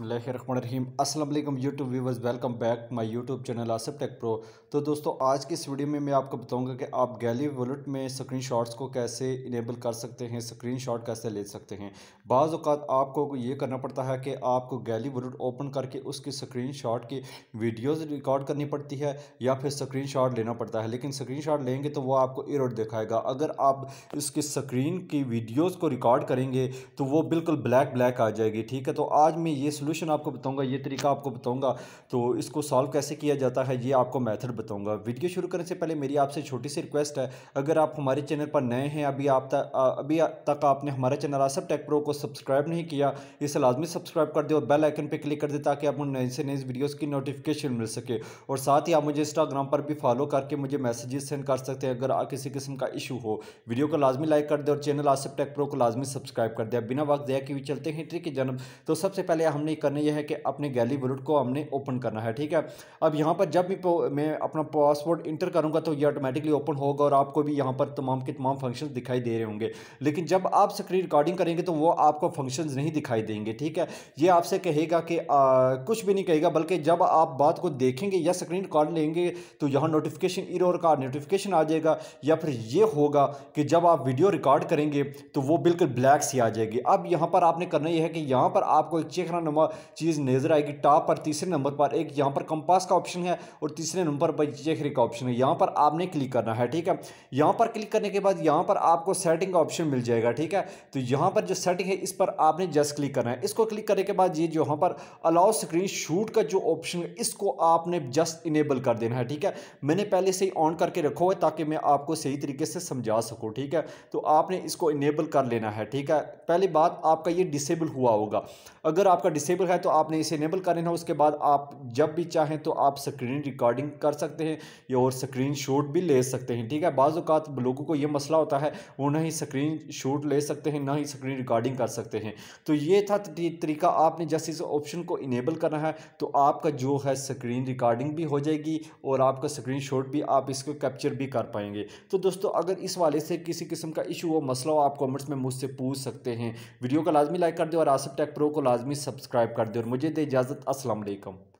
बसमीम असल YouTube viewers welcome back my YouTube channel Asif tech pro तो दोस्तों आज की इस वीडियो में मैं आपको बताऊंगा कि आप गैली वॉलेट में स्क्रीन शॉट्स को कैसे इनेबल कर सकते हैं स्क्रीन शॉट कैसे ले सकते हैं बाज़ अवत आपको ये करना पड़ता है कि आपको गैली वॉलेट ओपन करके उसकी स्क्रीन शॉट की वीडियोज़ रिकॉर्ड करनी पड़ती है या फिर स्क्रीन शॉट लेना पड़ता है लेकिन स्क्रीन शॉट लेंगे तो वह आपको इरोड दिखाएगा अगर आप इसकी स्क्रीन की वीडियोज़ को रिकॉर्ड करेंगे तो वो बिल्कुल ब्लैक ब्लैक आ जाएगी ठीक है तो आज मैं ये सोल्यूशन आपको बताऊँगा ये तरीका आपको बताऊँगा तो इसको सॉल्व कैसे किया जाता है ये आपको मैथड बताऊँगा वीडियो शुरू करने से पहले मेरी आपसे छोटी सी रिक्वेस्ट है अगर आप हमारे चैनल पर नए हैं अभी आप अभी तक आपने हमारे चैनल आसफ टेक प्रो को सब्सक्राइब नहीं किया इसे लाजमी सब्सक्राइब कर दे और बेल आइकन पर क्लिक कर दे ताकि आपको नए से नए वीडियोज़ की नोटिफिकेशन मिल सके और साथ ही आप मुझे इंस्टाग्राम पर भी फॉलो करके मुझे मैसेजेस सेंड कर सकते हैं अगर किसी किस्म का इशू हो वीडियो को लाजमी लाइक कर दे और चैनल आसफ टेक प्रो को लाजमी सब्सक्राइब कर दे बिना वक्त दिया कि चलते हैं ट्रिक की जन्म तो सबसे पहले हमने करनी यह है कि अपने गैली बुलेट को हमने ओपन करना है ठीक है अब यहाँ पर जब भी मैं अपना पासवर्ड इंटर करूँगा तो ये ऑटोमेटिकली ओपन होगा और आपको भी यहाँ पर तमाम के तमाम फंक्शन दिखाई दे रहे होंगे लेकिन जब आप स्क्रीन रिकॉर्डिंग करेंगे तो वो आपको फंक्शन नहीं दिखाई देंगे ठीक है ये आपसे कहेगा कि आ, कुछ भी नहीं कहेगा बल्कि जब आप बात को देखेंगे या स्क्रीन रिकॉर्ड लेंगे तो यहाँ नोटिफिकेशन इरोर का नोटिफिकेशन आ जाएगा या फिर ये होगा कि जब आप वीडियो रिकॉर्ड करेंगे तो वो बिल्कुल ब्लैक सी आ जाएगी अब यहाँ पर आपने करना यह है कि यहाँ पर आपको एक चेखना चीज़ नज़र आएगी टॉप पर तीसरे नंबर पर एक यहाँ पर कंपास का ऑप्शन है और तीसरे नंबर पर जेखरी का ऑप्शन है यहाँ पर आपने क्लिक करना है ठीक है यहाँ पर क्लिक करने के बाद यहाँ पर आपको सेटिंग का ऑप्शन मिल जाएगा ठीक है तो यहाँ पर जो सेटिंग है इस पर आपने जस्ट क्लिक करना है इसको क्लिक करने के बाद ये जो यहाँ पर अलाउ स्क्रीन शूट का जो ऑप्शन है इसको आपने जस्ट इनेबल कर देना है ठीक है मैंने पहले से ही ऑन करके रखो है ताकि मैं आपको सही तरीके से समझा सकूँ ठीक है तो आपने इसको इनेबल कर लेना है ठीक है पहली बात आपका ये डिसेबल हुआ होगा अगर आपका डिसेबल डिसेबल है तो आपने इसे इनेबल कर लेना उसके बाद आप जब भी चाहें तो आप स्क्रीन रिकॉर्डिंग कर सकते हैं या और स्क्रीन शॉट भी ले सकते हैं ठीक है बाज़ात लोगों को ये मसला होता है वो ना ही स्क्रीन शॉट ले सकते हैं ना ही स्क्रीन रिकॉर्डिंग कर सकते हैं तो ये था तरीका आपने जैसे इस ऑप्शन को इनेबल करना है तो आपका जो है स्क्रीन रिकॉर्डिंग भी हो जाएगी और आपका स्क्रीन शॉट भी आप इसको कैप्चर भी कर पाएंगे तो दोस्तों अगर इस वाले से किसी किस्म का इशू हो मसला हो आप कॉमेंट्स में मुझसे पूछ सकते हैं वीडियो को लाजमी लाइक कर दें और आसफ टेक प्रो को लाजमी सब्सक्राइब सब्सक्राइब कर दें और मुझे दे इजाज़त असलकम